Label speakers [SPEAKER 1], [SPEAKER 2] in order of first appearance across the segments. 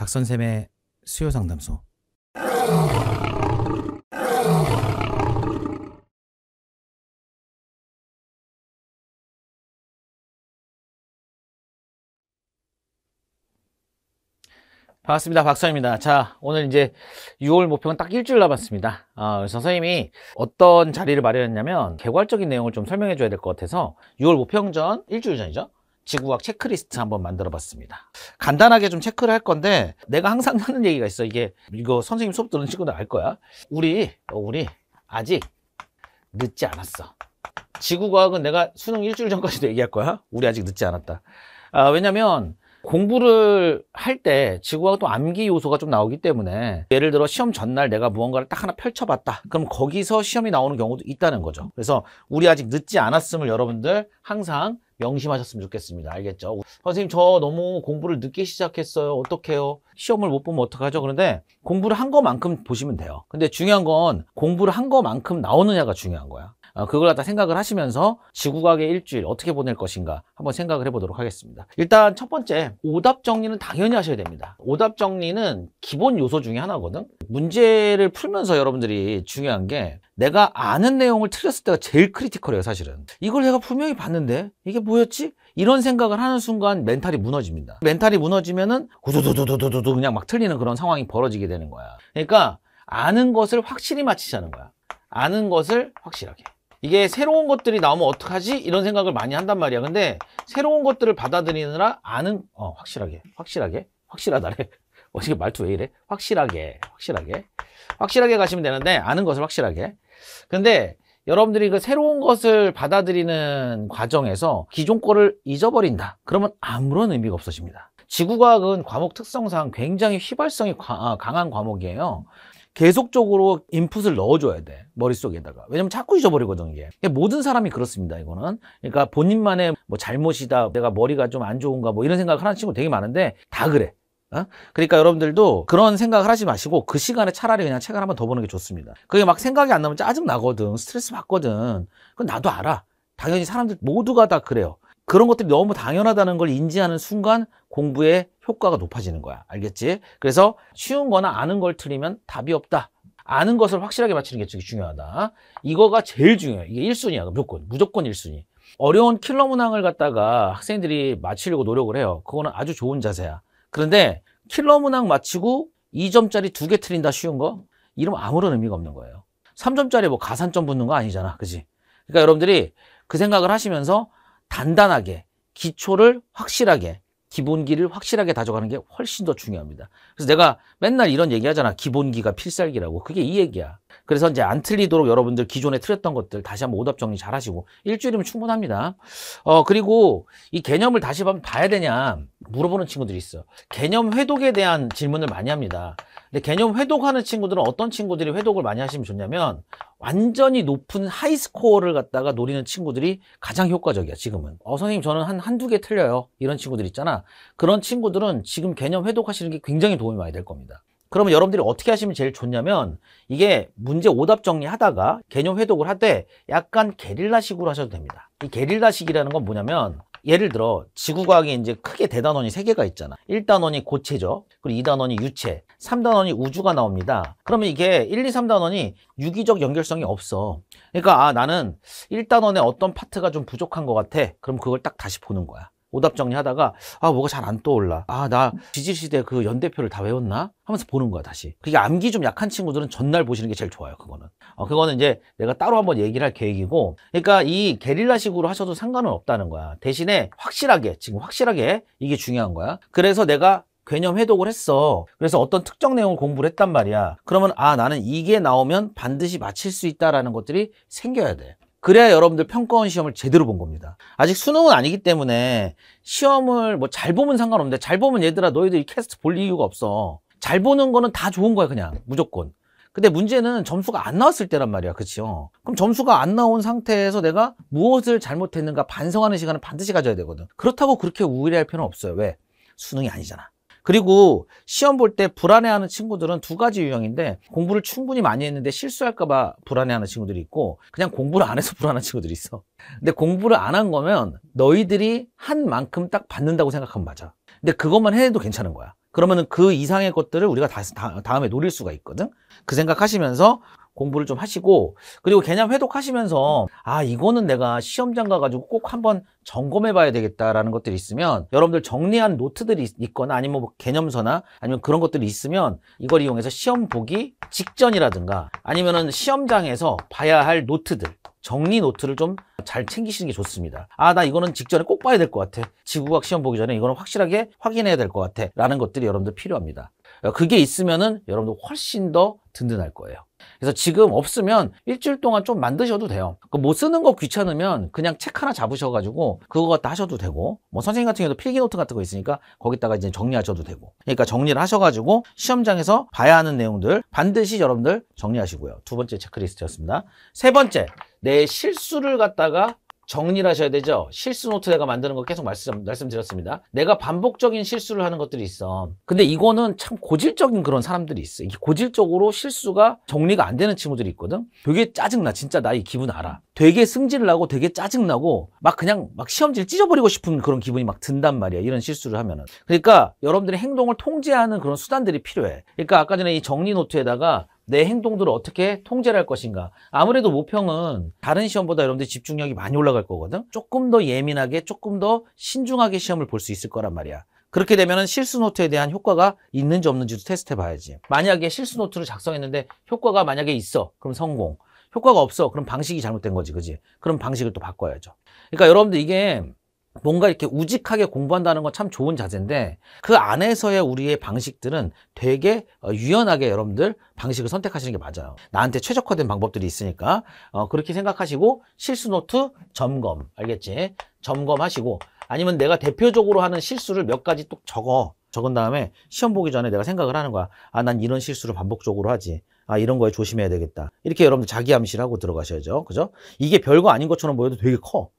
[SPEAKER 1] 박선샘의 수요 상담소. 반갑습니다. 박수입니다. 자, 오늘 이제 6월 목표는 딱 일주일 남았습니다. 어, 선생님이 어떤 자리를 마련했냐면 개괄적인 내용을 좀 설명해 줘야 될 것 같아서 6월 목평 전 일주일 전이죠. 지구과학 체크리스트 한번 만들어 봤습니다. 간단하게 좀 체크를 할 건데 내가 항상 하는 얘기가 있어. 이게 이거 선생님 수업 들은 친구들 알 거야. 우리 어, 우리 아직 늦지 않았어. 지구과학은 내가 수능 일주일 전까지도 얘기할 거야. 우리 아직 늦지 않았다. 아, 왜냐면 공부를 할 때지구과학또 암기 요소가 좀 나오기 때문에 예를 들어 시험 전날 내가 무언가를 딱 하나 펼쳐봤다 그럼 거기서 시험이 나오는 경우도 있다는 거죠 그래서 우리 아직 늦지 않았음을 여러분들 항상 명심하셨으면 좋겠습니다 알겠죠? 선생님 저 너무 공부를 늦게 시작했어요 어떡해요? 시험을 못 보면 어떡하죠? 그런데 공부를 한 거만큼 보시면 돼요 근데 중요한 건 공부를 한 거만큼 나오느냐가 중요한 거야 어, 그걸 갖다 생각을 하시면서 지구과학의 일주일 어떻게 보낼 것인가 한번 생각을 해보도록 하겠습니다. 일단 첫 번째 오답 정리는 당연히 하셔야 됩니다. 오답 정리는 기본 요소 중에 하나거든. 문제를 풀면서 여러분들이 중요한 게 내가 아는 내용을 틀렸을 때가 제일 크리티컬이에요 사실은 이걸 내가 분명히 봤는데 이게 뭐였지? 이런 생각을 하는 순간 멘탈이 무너집니다 멘탈이 무너지면은 구두두두두두두 그냥 막 틀리는 그런 상황이 벌어지게 되는 거야 그러니까 아는 것을 확실히 맞히자는 거야 아는 것을 확실하게 이게 새로운 것들이 나오면 어떡하지? 이런 생각을 많이 한단 말이야. 근데 새로운 것들을 받아들이느라 아는 어, 확실하게 확실하게 확실하다래. 어떻게 말투 왜 이래? 확실하게 확실하게 확실하게 가시면 되는데 아는 것을 확실하게. 근데 여러분들이 그 새로운 것을 받아들이는 과정에서 기존 거를 잊어버린다. 그러면 아무런 의미가 없어집니다. 지구과학은 과목 특성상 굉장히 휘발성이 과, 아, 강한 과목이에요. 계속적으로 인풋을 넣어줘야 돼 머릿속에다가 왜냐면 자꾸 잊어버리거든 이게 모든 사람이 그렇습니다 이거는 그러니까 본인만의 뭐 잘못이다 내가 머리가 좀 안 좋은가 뭐 이런 생각을 하는 친구 되게 많은데 다 그래 어? 그러니까 여러분들도 그런 생각을 하지 마시고 그 시간에 차라리 그냥 책을 한 번 더 보는 게 좋습니다 그게 막 생각이 안 나면 짜증 나거든 스트레스 받거든 그건 나도 알아 당연히 사람들 모두가 다 그래요 그런 것들이 너무 당연하다는 걸 인지하는 순간 공부에 효과가 높아지는 거야. 알겠지? 그래서 쉬운 거나 아는 걸 틀리면 답이 없다. 아는 것을 확실하게 맞히는 게 중요하다. 이거가 제일 중요해. 이게 1순위야. 그 무조건. 무조건 1순위. 어려운 킬러 문항을 갖다가 학생들이 맞히려고 노력을 해요. 그거는 아주 좋은 자세야. 그런데 킬러 문항 맞히고 2점짜리 두 개 틀린다 쉬운 거? 이러면 아무런 의미가 없는 거예요. 3점짜리 뭐 가산점 붙는 거 아니잖아. 그지? 그러니까 여러분들이 그 생각을 하시면서 단단하게 기초를 확실하게 기본기를 확실하게 다져가는 게 훨씬 더 중요합니다. 그래서 내가 맨날 이런 얘기하잖아. 기본기가 필살기라고. 그게 이 얘기야. 그래서 이제 안 틀리도록 여러분들 기존에 틀렸던 것들 다시 한번 오답 정리 잘 하시고 일주일이면 충분합니다. 어 그리고 이 개념을 다시 한번 봐야 되냐 물어보는 친구들이 있어. 개념 회독에 대한 질문을 많이 합니다. 근데 개념 회독하는 친구들은 어떤 친구들이 회독을 많이 하시면 좋냐면 완전히 높은 하이 스코어를 갖다가 노리는 친구들이 가장 효과적이야 지금은 어 선생님 저는 한 한두 개 틀려요 이런 친구들 있잖아 그런 친구들은 지금 개념 회독하시는 게 굉장히 도움이 많이 될 겁니다 그러면 여러분들이 어떻게 하시면 제일 좋냐면 이게 문제 오답 정리하다가 개념 회독을 할 때 약간 게릴라식으로 하셔도 됩니다. 이 게릴라식이라는 건 뭐냐면 예를 들어 지구과학에 이제 크게 대단원이 3개가 있잖아. 1단원이 고체죠. 그리고 2단원이 유체, 3단원이 우주가 나옵니다. 그러면 이게 1, 2, 3단원이 유기적 연결성이 없어. 그러니까 아 나는 1단원의 어떤 파트가 좀 부족한 것 같아. 그럼 그걸 딱 다시 보는 거야. 오답 정리하다가 아 뭐가 잘 안 떠올라 아 나 지질시대 그 연대표를 다 외웠나 하면서 보는 거야 다시 그게 암기 좀 약한 친구들은 전날 보시는 게 제일 좋아요 그거는 어, 그거는 이제 내가 따로 한번 얘기를 할 계획이고 그러니까 이 게릴라식으로 하셔도 상관은 없다는 거야 대신에 확실하게 지금 확실하게 이게 중요한 거야 그래서 내가 개념 해독을 했어 그래서 어떤 특정 내용을 공부를 했단 말이야 그러면 아 나는 이게 나오면 반드시 맞힐 수 있다라는 것들이 생겨야 돼 그래야 여러분들 평가원 시험을 제대로 본 겁니다. 아직 수능은 아니기 때문에 시험을 뭐 잘 보면 상관없는데 잘 보면 얘들아 너희들이 캐스트 볼 이유가 없어. 잘 보는 거는 다 좋은 거야 그냥 무조건. 근데 문제는 점수가 안 나왔을 때란 말이야 그치요 그럼 점수가 안 나온 상태에서 내가 무엇을 잘못했는가 반성하는 시간을 반드시 가져야 되거든 그렇다고 그렇게 우울해할 필요는 없어요 왜? 수능이 아니잖아 그리고 시험 볼 때 불안해하는 친구들은 두 가지 유형인데 공부를 충분히 많이 했는데 실수할까 봐 불안해하는 친구들이 있고 그냥 공부를 안 해서 불안한 친구들이 있어. 근데 공부를 안 한 거면 너희들이 한 만큼 딱 받는다고 생각하면 맞아. 근데 그것만 해도 괜찮은 거야. 그러면은 그 이상의 것들을 우리가 다, 다, 음에 노릴 수가 있거든. 그 생각하시면서 공부를 좀 하시고 그리고 개념 회독하시면서 아 이거는 내가 시험장 가가지고 꼭 한번 점검해 봐야 되겠다라는 것들이 있으면 여러분들 정리한 노트들이 있거나 아니면 뭐 개념서나 아니면 그런 것들이 있으면 이걸 이용해서 시험 보기 직전이라든가 아니면은 시험장에서 봐야 할 노트들 정리 노트를 좀 잘 챙기시는 게 좋습니다 아 나 이거는 직전에 꼭 봐야 될 것 같아 지구과학 시험 보기 전에 이거는 확실하게 확인해야 될 것 같아 라는 것들이 여러분들 필요합니다 어, 그게 있으면은 여러분도 훨씬 더 든든할 거예요. 그래서 지금 없으면 일주일 동안 좀 만드셔도 돼요. 그 뭐 쓰는 거 귀찮으면 그냥 책 하나 잡으셔가지고 그거 갖다 하셔도 되고 뭐 선생님 같은 경우도 필기노트 같은 거 있으니까 거기다가 이제 정리하셔도 되고 그러니까 정리를 하셔가지고 시험장에서 봐야 하는 내용들 반드시 여러분들 정리하시고요. 두 번째 체크리스트였습니다. 세 번째 내 실수를 갖다가 정리를 하셔야 되죠. 실수 노트 내가 만드는 거 계속 말씀, 말씀드렸습니다. 내가 반복적인 실수를 하는 것들이 있어. 근데 이거는 참 고질적인 그런 사람들이 있어. 이게 고질적으로 실수가 정리가 안 되는 친구들이 있거든. 되게 짜증나. 진짜 나 이 기분 알아. 되게 승질나고 되게 짜증나고 막 그냥 막 시험지를 찢어버리고 싶은 그런 기분이 막 든단 말이야. 이런 실수를 하면은. 그러니까 여러분들의 행동을 통제하는 그런 수단들이 필요해. 그러니까 아까 전에 이 정리 노트에다가 내 행동들을 어떻게 통제를 할 것인가 아무래도 모평은 다른 시험보다 여러분들 집중력이 많이 올라갈 거거든 조금 더 예민하게 조금 더 신중하게 시험을 볼 수 있을 거란 말이야 그렇게 되면 실수 노트에 대한 효과가 있는지 없는지도 테스트해 봐야지 만약에 실수 노트를 작성했는데 효과가 만약에 있어 그럼 성공 효과가 없어 그럼 방식이 잘못된 거지 그지 그럼 방식을 또 바꿔야죠 그러니까 여러분들 이게 뭔가 이렇게 우직하게 공부한다는 건 참 좋은 자세인데 그 안에서의 우리의 방식들은 되게 어, 유연하게 여러분들 방식을 선택하시는 게 맞아요 나한테 최적화된 방법들이 있으니까 어, 그렇게 생각하시고 실수 노트 점검 알겠지 점검하시고 아니면 내가 대표적으로 하는 실수를 몇 가지 또 적어 적은 다음에 시험 보기 전에 내가 생각을 하는 거야 아 난 이런 실수를 반복적으로 하지 아 이런 거에 조심해야 되겠다 이렇게 여러분들 자기암시하고 들어가셔야죠 그죠 이게 별거 아닌 것처럼 보여도 되게 커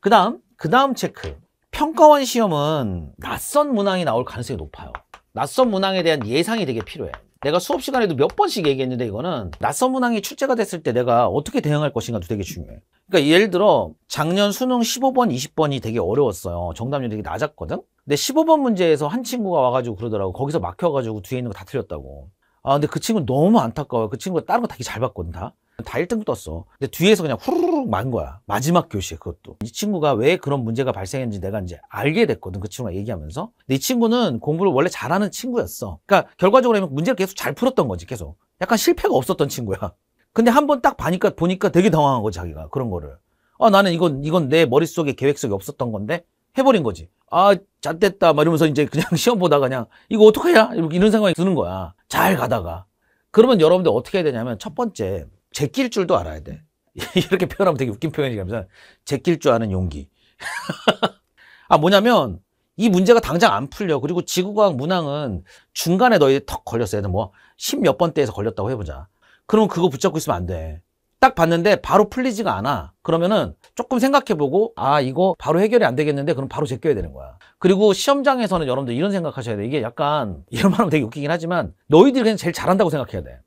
[SPEAKER 1] 그 다음 그 다음 체크 평가원 시험은 낯선 문항이 나올 가능성이 높아요 낯선 문항에 대한 예상이 되게 필요해 내가 수업 시간에도 몇 번씩 얘기했는데 이거는 낯선 문항이 출제가 됐을 때 내가 어떻게 대응할 것인가도 되게 중요해 그러니까 예를 들어 작년 수능 15번, 20번이 되게 어려웠어요 정답률이 되게 낮았거든 근데 15번 문제에서 한 친구가 와가지고 그러더라고 거기서 막혀가지고 뒤에 있는 거 다 틀렸다고 아 근데 그 친구는 너무 안타까워요 그 친구가 다른 거 되게 잘 봤거든 다다 1등 떴어. 근데 뒤에서 그냥 후루룩 만 거야. 마지막 교시에 그것도. 이 친구가 왜 그런 문제가 발생했는지 내가 이제 알게 됐거든. 그 친구랑 얘기하면서. 근데 이 친구는 공부를 원래 잘하는 친구였어. 그러니까 결과적으로 문제를 계속 잘 풀었던 거지, 계속. 약간 실패가 없었던 친구야. 근데 한 번 딱 보니까 보니까 되게 당황한 거지, 자기가. 그런 거를. 아, 나는 이건 이건 내 머릿속에 계획 속에 없었던 건데 해 버린 거지. 아, 잣됐다. 막 이러면서 이제 그냥 시험 보다가 그냥 이거 어떡하냐? 이런 생각이 드는 거야. 잘 가다가. 그러면 여러분들 어떻게 해야 되냐면 첫 번째 제낄 줄도 알아야 돼. 이렇게 표현하면 되게 웃긴 표현이라면서 제낄 줄 아는 용기. 아 뭐냐면 이 문제가 당장 안 풀려. 그리고 지구과학 문항은 중간에 너희 턱 걸렸어. 얘는 뭐십 몇 번대에서 걸렸다고 해보자. 그럼 그거 붙잡고 있으면 안 돼. 딱 봤는데 바로 풀리지가 않아. 그러면은 조금 생각해보고 아 이거 바로 해결이 안 되겠는데 그럼 바로 제껴야 되는 거야. 그리고 시험장에서는 여러분들 이런 생각하셔야 돼. 이게 약간 이런 말하면 되게 웃기긴 하지만 너희들이 그냥 제일 잘한다고 생각해야 돼.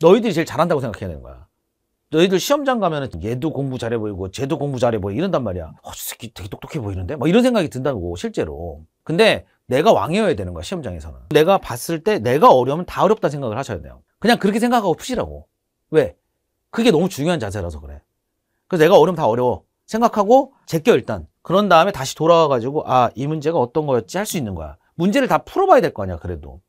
[SPEAKER 1] 너희들이 제일 잘한다고 생각해야 되는 거야. 너희들 시험장 가면은 얘도 공부 잘해 보이고 쟤도 공부 잘해 보이 고 이런단 말이야. 어, 저 새끼 되게 똑똑해 보이는데? 막 이런 생각이 든다고 실제로. 근데 내가 왕이어야 되는 거야 시험장에서는. 내가 봤을 때 내가 어려우면 다 어렵다 생각을 하셔야 돼요. 그냥 그렇게 생각하고 푸시라고. 왜? 그게 너무 중요한 자세라서 그래. 그래서 내가 어려우면 다 어려워 생각하고 제껴 일단. 그런 다음에 다시 돌아와 가지고 아 이 문제가 어떤 거였지 할 수 있는 거야. 문제를 다 풀어봐야 될 거 아니야 그래도.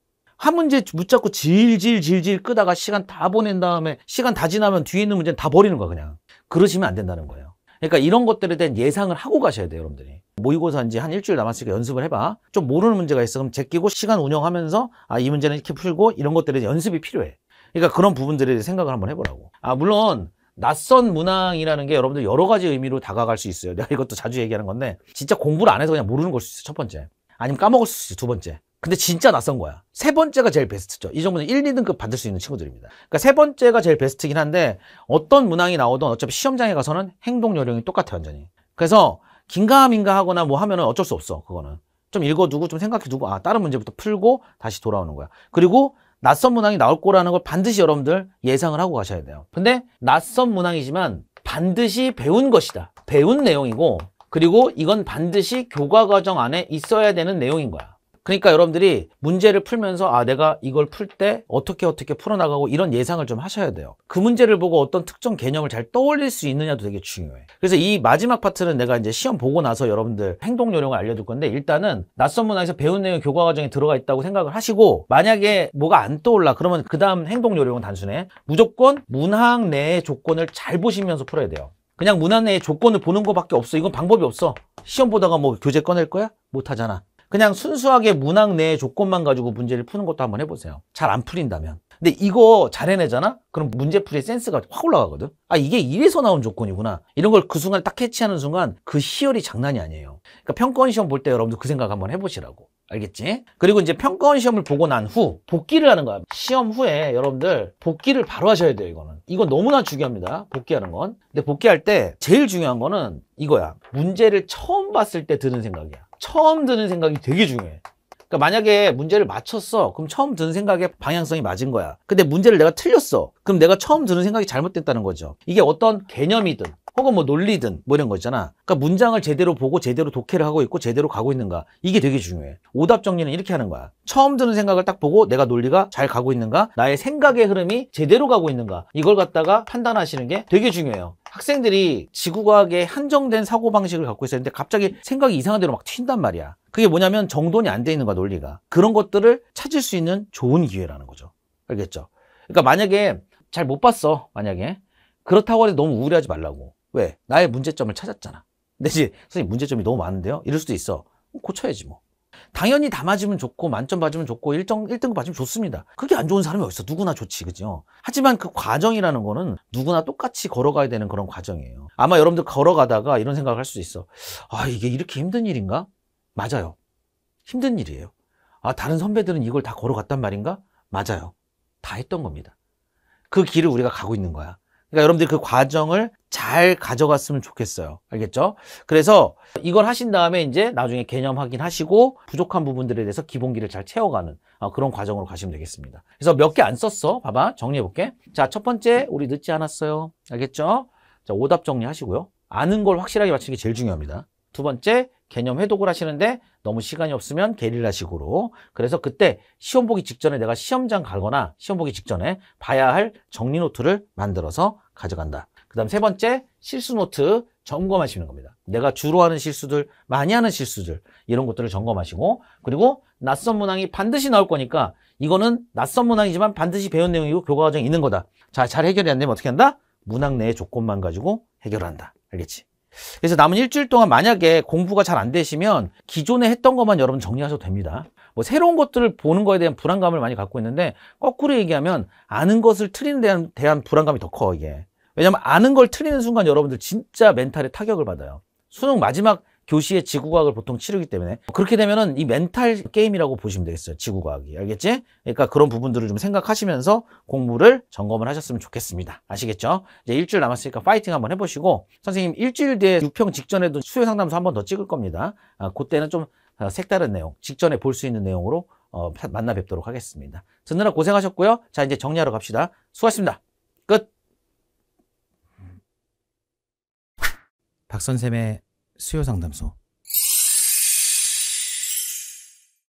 [SPEAKER 1] 한 문제 붙잡고 질질 질질 끄다가 시간 다 보낸 다음에 시간 다 지나면 뒤에 있는 문제는 다 버리는 거야 그냥 그러시면 안 된다는 거예요 그러니까 이런 것들에 대한 예상을 하고 가셔야 돼요 여러분들이 모의고사인지 한 일주일 남았으니까 연습을 해봐 좀 모르는 문제가 있어 그럼 제끼고 시간 운영하면서 아 이 문제는 이렇게 풀고 이런 것들에 연습이 필요해 그러니까 그런 부분들에 대해 생각을 한번 해보라고 아 물론 낯선 문항이라는 게 여러분들 여러 가지 의미로 다가갈 수 있어요 내가 이것도 자주 얘기하는 건데 진짜 공부를 안 해서 그냥 모르는 걸 수있어첫 번째 아니면 까먹을수있어두 번째 근데 진짜 낯선 거야. 세 번째가 제일 베스트죠. 이 정도는 1, 2등급 받을 수 있는 친구들입니다. 그러니까 세 번째가 제일 베스트긴 한데 어떤 문항이 나오든 어차피 시험장에 가서는 행동 요령이 똑같아 완전히. 그래서 긴가민가 하거나 뭐 하면은 어쩔 수 없어. 그거는. 좀 읽어두고 좀 생각해두고 아 다른 문제부터 풀고 다시 돌아오는 거야. 그리고 낯선 문항이 나올 거라는 걸 반드시 여러분들 예상을 하고 가셔야 돼요. 근데 낯선 문항이지만 반드시 배운 것이다. 배운 내용이고 그리고 이건 반드시 교과과정 안에 있어야 되는 내용인 거야. 그러니까 여러분들이 문제를 풀면서 아 내가 이걸 풀 때 어떻게 어떻게 풀어나가고 이런 예상을 좀 하셔야 돼요 그 문제를 보고 어떤 특정 개념을 잘 떠올릴 수 있느냐도 되게 중요해 그래서 이 마지막 파트는 내가 이제 시험 보고 나서 여러분들 행동 요령을 알려줄 건데 일단은 낯선 문화에서 배운 내용 교과 과정에 들어가 있다고 생각을 하시고 만약에 뭐가 안 떠올라 그러면 그 다음 행동 요령은 단순해 무조건 문항 내의 조건을 잘 보시면서 풀어야 돼요 그냥 문항 내의 조건을 보는 것밖에 없어 이건 방법이 없어 시험 보다가 뭐 교재 꺼낼 거야? 못하잖아 그냥 순수하게 문항 내의 조건만 가지고 문제를 푸는 것도 한번 해보세요. 잘 안 풀린다면. 근데 이거 잘 해내잖아? 그럼 문제풀이의 센스가 확 올라가거든? 아, 이게 이래서 나온 조건이구나. 이런 걸 그 순간에 딱 캐치하는 순간 그 희열이 장난이 아니에요. 그러니까 평가원 시험 볼 때여러분도그 생각 한번 해보시라고. 알겠지? 그리고 이제 평가원 시험을 보고 난 후 복귀를 하는 거야. 시험 후에 여러분들 복귀를 바로 하셔야 돼요, 이거는. 이거 너무나 중요합니다. 복귀하는 건. 근데 복귀할 때 제일 중요한 거는 이거야. 문제를 처음 봤을 때 드는 생각이야. 처음 드는 생각이 되게 중요해 그러니까 만약에 문제를 맞췄어 그럼 처음 드는 생각의 방향성이 맞은 거야 근데 문제를 내가 틀렸어 그럼 내가 처음 드는 생각이 잘못됐다는 거죠 이게 어떤 개념이든 혹은 뭐 논리든 뭐 이런 거 있잖아. 그러니까 문장을 제대로 보고 제대로 독해를 하고 있고 제대로 가고 있는가. 이게 되게 중요해. 오답 정리는 이렇게 하는 거야. 처음 드는 생각을 딱 보고 내가 논리가 잘 가고 있는가? 나의 생각의 흐름이 제대로 가고 있는가? 이걸 갖다가 판단하시는 게 되게 중요해요. 학생들이 지구과학에 한정된 사고방식을 갖고 있었는데 갑자기 생각이 이상한 대로 막 튄단 말이야. 그게 뭐냐면 정돈이 안 돼 있는 거야, 논리가. 그런 것들을 찾을 수 있는 좋은 기회라는 거죠. 알겠죠? 그러니까 만약에 잘 못 봤어, 만약에. 그렇다고 해서 너무 우울해하지 말라고. 왜? 나의 문제점을 찾았잖아. 근데 이제 선생님 문제점이 너무 많은데요? 이럴 수도 있어. 뭐 고쳐야지 뭐. 당연히 다 맞으면 좋고 만점 맞으면 좋고 1정, 1등급 맞으면 좋습니다. 그게 안 좋은 사람이 어딨어. 누구나 좋지. 그죠? 하지만 그 과정이라는 거는 누구나 똑같이 걸어가야 되는 그런 과정이에요. 아마 여러분들 걸어가다가 이런 생각을 할 수 있어. 아, 이게 이렇게 힘든 일인가? 맞아요. 힘든 일이에요. 아, 다른 선배들은 이걸 다 걸어갔단 말인가? 맞아요. 다 했던 겁니다. 그 길을 우리가 가고 있는 거야. 그러니까 여러분들이 그 과정을 잘 가져갔으면 좋겠어요. 알겠죠? 그래서 이걸 하신 다음에 이제 나중에 개념 확인하시고 부족한 부분들에 대해서 기본기를 잘 채워가는 어, 그런 과정으로 가시면 되겠습니다. 그래서 몇 개 안 썼어. 봐봐. 정리해볼게. 자, 첫 번째 우리 늦지 않았어요. 알겠죠? 자, 오답 정리하시고요. 아는 걸 확실하게 맞추는 게 제일 중요합니다. 두 번째, 개념 해독을 하시는데 너무 시간이 없으면 게릴라식으로 그래서 그때 시험 보기 직전에 내가 시험장 가거나 시험 보기 직전에 봐야 할 정리 노트를 만들어서 가져간다. 그 다음 세 번째 실수 노트 점검하시는 겁니다. 내가 주로 하는 실수들, 많이 하는 실수들 이런 것들을 점검하시고 그리고 낯선 문항이 반드시 나올 거니까 이거는 낯선 문항이지만 반드시 배운 내용이고 교과 과정이 있는 거다. 자, 잘 해결이 안 되면 어떻게 한다? 문항 내의 조건만 가지고 해결한다. 알겠지? 그래서 남은 일주일 동안 만약에 공부가 잘 안 되시면 기존에 했던 것만 여러분 정리하셔도 됩니다. 뭐 새로운 것들을 보는 거에 대한 불안감을 많이 갖고 있는데 거꾸로 얘기하면 아는 것을 틀리는 대한, 대한 불안감이 더커 이게 왜냐면 아는 걸 틀리는 순간 여러분들 진짜 멘탈에 타격을 받아요 수능 마지막 교시에 지구과학을 보통 치르기 때문에 그렇게 되면은 이 멘탈 게임이라고 보시면 되겠어요 지구과학이 알겠지? 그러니까 그런 부분들을 좀 생각하시면서 공부를 점검을 하셨으면 좋겠습니다 아시겠죠? 이제 일주일 남았으니까 파이팅 한번 해보시고 선생님 일주일 뒤에 6평 직전에도 수요 상담소 한번 더 찍을 겁니다 아, 그때는 좀 어, 색다른 내용, 직전에 볼 수 있는 내용으로 어, 만나 뵙도록 하겠습니다. 듣느라 고생하셨고요. 자, 이제 정리하러 갑시다. 수고하셨습니다. 끝! 박선샘의 수요상담소